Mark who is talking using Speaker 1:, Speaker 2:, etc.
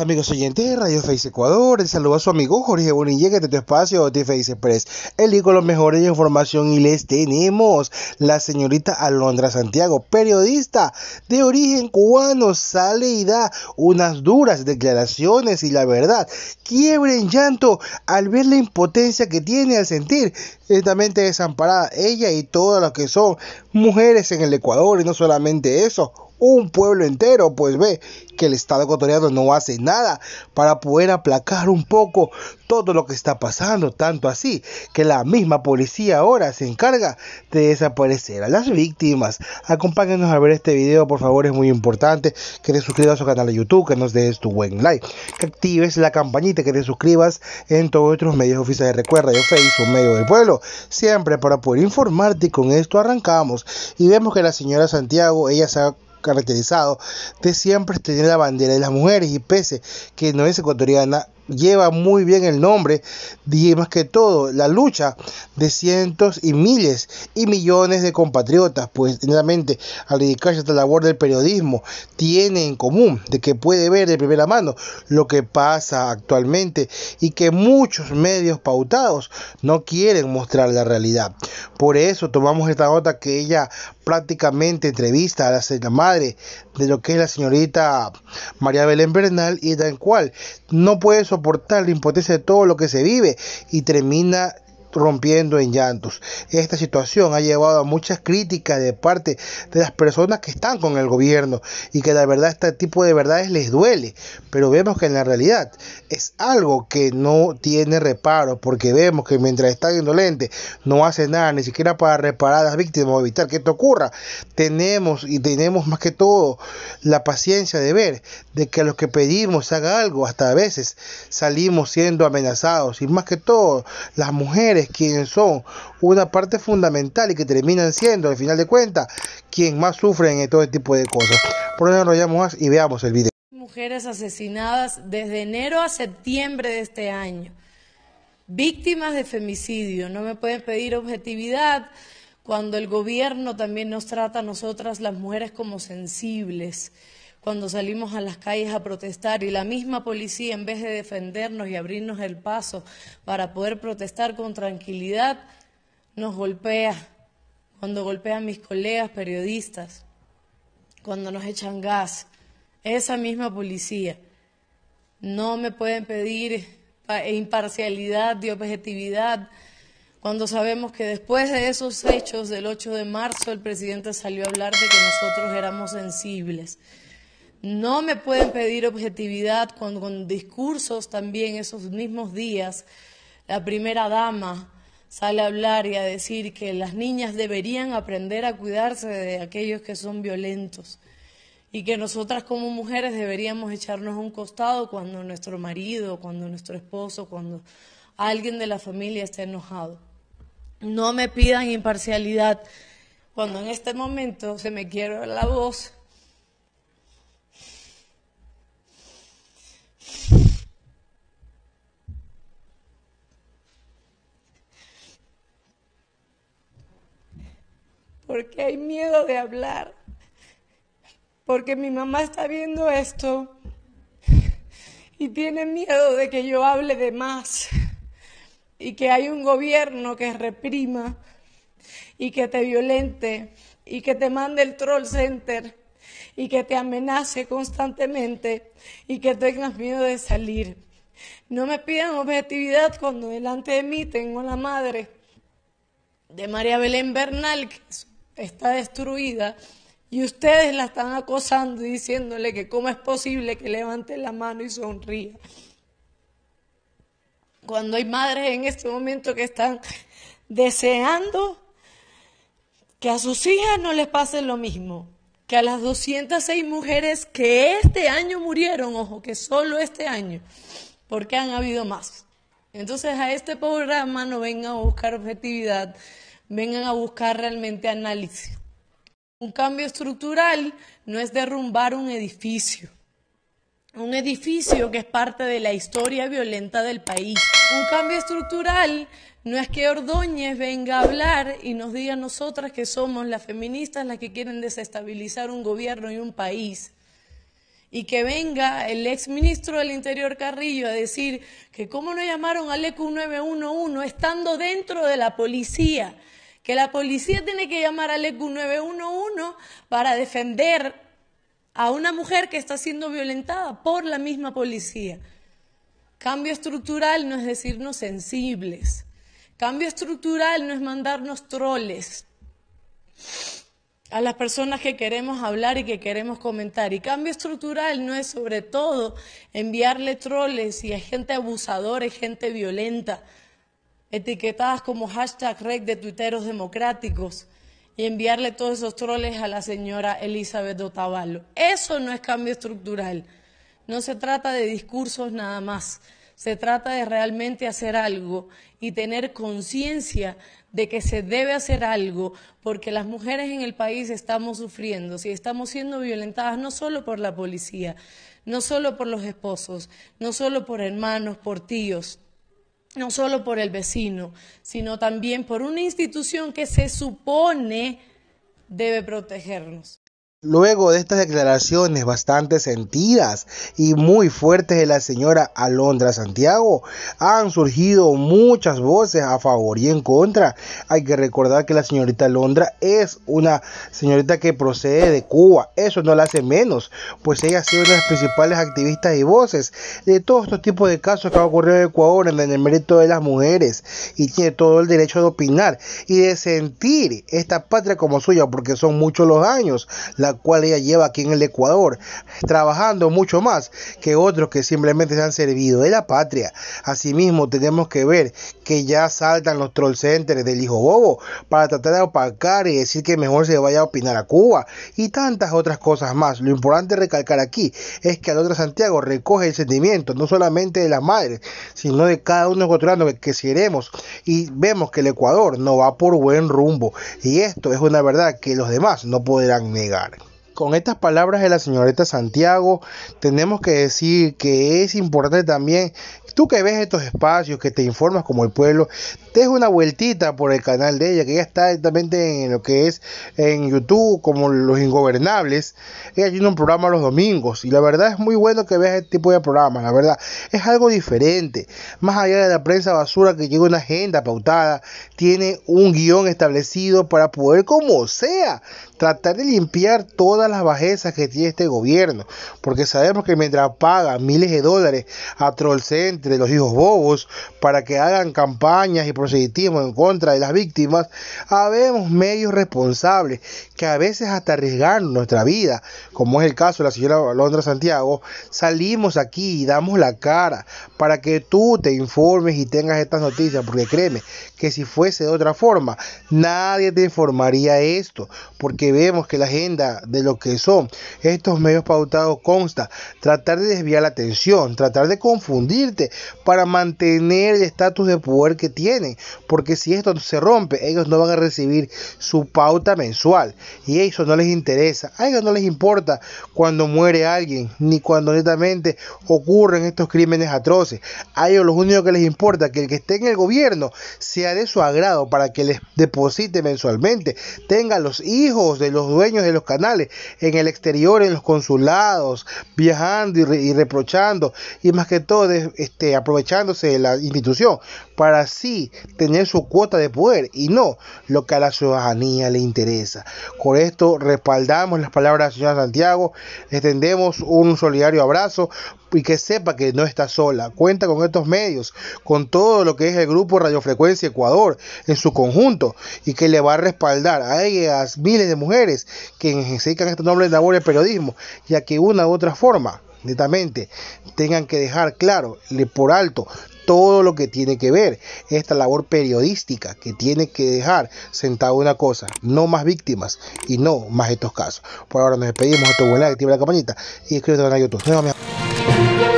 Speaker 1: amigos oyentes de Radio Face Ecuador, Saludos a su amigo Jorge Bonilla de tu espacio de Face Express, el los mejores de información y les tenemos la señorita Alondra Santiago, periodista de origen cubano, sale y da unas duras declaraciones y la verdad, quiebre en llanto al ver la impotencia que tiene al sentir ciertamente desamparada ella y todas las que son mujeres en el Ecuador y no solamente eso, un pueblo entero, pues ve que el Estado ecuatoriano no hace nada para poder aplacar un poco todo lo que está pasando, tanto así que la misma policía ahora se encarga de desaparecer a las víctimas. Acompáñenos a ver este video, por favor, es muy importante que te suscribas a su canal de YouTube, que nos des tu buen like, que actives la campanita, que te suscribas en todos nuestros medios oficiales. Recuerda, de Facebook, medio del pueblo, siempre para poder informarte y con esto arrancamos. Y vemos que la señora Santiago, ella se ha caracterizado de siempre tener la bandera de las mujeres y pese que no es ecuatoriana, lleva muy bien el nombre y más que todo la lucha de cientos y miles y millones de compatriotas, pues al dedicarse a la labor del periodismo tiene en común de que puede ver de primera mano lo que pasa actualmente y que muchos medios pautados no quieren mostrar la realidad. Por eso tomamos esta nota que ella prácticamente entrevista a la, la, madre de lo que es la señorita María Belén Bernal y tal cual no puede soportar la impotencia de todo lo que se vive y termina rompiendo en llantos. Esta situación ha llevado a muchas críticas de parte de las personas que están con el gobierno y que la verdad este tipo de verdades les duele, pero vemos que en la realidad es algo que no tiene reparo porque vemos que mientras están indolentes no hacen nada ni siquiera para reparar a las víctimas o evitar que esto ocurra. Tenemos y tenemos más que todo la paciencia de ver de que a los que pedimos haga algo, hasta a veces salimos siendo amenazados y más que todo las mujeres quienes son una parte fundamental y que terminan siendo, al final de cuentas, quien más sufren en todo este tipo de cosas. Por eso enrollamos más y veamos el video.
Speaker 2: Mujeres asesinadas desde enero a septiembre de este año. Víctimas de femicidio. No me pueden pedir objetividad cuando el gobierno también nos trata a nosotras las mujeres como sensibles cuando salimos a las calles a protestar y la misma policía, en vez de defendernos y abrirnos el paso para poder protestar con tranquilidad, nos golpea, cuando golpean mis colegas periodistas, cuando nos echan gas, esa misma policía. No me pueden pedir e imparcialidad y objetividad cuando sabemos que después de esos hechos del 8 de marzo el presidente salió a hablar de que nosotros éramos sensibles. No me pueden pedir objetividad cuando con discursos también esos mismos días la primera dama sale a hablar y a decir que las niñas deberían aprender a cuidarse de aquellos que son violentos y que nosotras como mujeres deberíamos echarnos a un costado cuando nuestro marido, cuando nuestro esposo, cuando alguien de la familia esté enojado. No me pidan imparcialidad cuando en este momento se me quiebra la voz porque hay miedo de hablar, porque mi mamá está viendo esto y tiene miedo de que yo hable de más y que hay un gobierno que reprima y que te violente y que te mande el troll center y que te amenace constantemente y que tengas miedo de salir. No me pidan objetividad cuando delante de mí tengo la madre de María Belén Bernal, que está destruida y ustedes la están acosando y diciéndole que cómo es posible que levante la mano y sonría. Cuando hay madres en este momento que están deseando que a sus hijas no les pase lo mismo, que a las 206 mujeres que este año murieron, ojo, que solo este año, porque han habido más. Entonces a este programa no vengan a buscar objetividad, vengan a buscar realmente análisis. Un cambio estructural no es derrumbar un edificio, un edificio que es parte de la historia violenta del país. Un cambio estructural no es que Ordóñez venga a hablar y nos diga a nosotras que somos las feministas las que quieren desestabilizar un gobierno y un país. Y que venga el ex ministro del Interior Carrillo a decir que cómo no llamaron al ECU 911 estando dentro de la policía que la policía tiene que llamar al ECU 911 para defender a una mujer que está siendo violentada por la misma policía. Cambio estructural no es decirnos sensibles. Cambio estructural no es mandarnos troles a las personas que queremos hablar y que queremos comentar. Y cambio estructural no es sobre todo enviarle troles y a gente abusadora y gente violenta etiquetadas como hashtag red de tuiteros democráticos y enviarle todos esos troles a la señora Elizabeth Otavalo. Eso no es cambio estructural. No se trata de discursos nada más. Se trata de realmente hacer algo y tener conciencia de que se debe hacer algo porque las mujeres en el país estamos sufriendo, si estamos siendo violentadas no solo por la policía, no solo por los esposos, no solo por hermanos, por tíos, no solo por el vecino, sino también por una institución que se supone debe protegernos.
Speaker 1: Luego de estas declaraciones bastante sentidas y muy fuertes de la señora Alondra Santiago, han surgido muchas voces a favor y en contra. Hay que recordar que la señorita Alondra es una señorita que procede de Cuba. Eso no la hace menos, pues ella ha sido una de las principales activistas y voces de todos estos tipos de casos que ha ocurrido en Ecuador en el mérito de las mujeres y tiene todo el derecho de opinar y de sentir esta patria como suya, porque son muchos los años. La cual ella lleva aquí en el Ecuador, trabajando mucho más que otros que simplemente se han servido de la patria. Asimismo, tenemos que ver que ya saltan los troll centers del hijo bobo para tratar de opacar y decir que mejor se vaya a opinar a Cuba y tantas otras cosas más. Lo importante recalcar aquí es que al otro Santiago recoge el sentimiento no solamente de la madre sino de cada uno de que, que queremos y vemos que el Ecuador no va por buen rumbo y esto es una verdad que los demás no podrán negar. Con estas palabras de la señorita Santiago, tenemos que decir que es importante también, tú que ves estos espacios, que te informas como el pueblo, des una vueltita por el canal de ella, que ella está directamente en lo que es en YouTube, como Los Ingobernables. Ella tiene un programa los domingos y la verdad es muy bueno que veas este tipo de programas, la verdad. Es algo diferente. Más allá de la prensa basura que llega una agenda pautada, tiene un guión establecido para poder, como sea, tratar de limpiar toda las bajezas que tiene este gobierno, porque sabemos que mientras paga miles de dólares a trolls de los hijos bobos para que hagan campañas y proselitismo en contra de las víctimas, habemos medios responsables que a veces hasta arriesgan nuestra vida, como es el caso de la señora Londra Santiago, salimos aquí y damos la cara para que tú te informes y tengas estas noticias, porque créeme que si fuese de otra forma, nadie te informaría esto, porque vemos que la agenda de los que son estos medios pautados consta tratar de desviar la atención, tratar de confundirte para mantener el estatus de poder que tienen, porque si esto se rompe, ellos no van a recibir su pauta mensual y eso no les interesa, a ellos no les importa cuando muere alguien, ni cuando netamente ocurren estos crímenes atroces, a ellos lo único que les importa que el que esté en el gobierno sea de su agrado para que les deposite mensualmente, tenga los hijos de los dueños de los canales en el exterior, en los consulados, viajando y, reprochando, y más que todo este, aprovechándose de la institución para así tener su cuota de poder y no lo que a la ciudadanía le interesa. Con esto respaldamos las palabras del señor Santiago, extendemos un solidario abrazo y que sepa que no está sola. Cuenta con estos medios, con todo lo que es el grupo Radiofrecuencia Ecuador en su conjunto y que le va a respaldar a ellas miles de mujeres que ejercen esta noble labor de periodismo, ya que una u otra forma netamente tengan que dejar claro por alto todo lo que tiene que ver esta labor periodística que tiene que dejar sentado una cosa, no más víctimas y no más estos casos. Por ahora nos despedimos, a tu buena activa la campanita y escríbete en YouTube. Thank you.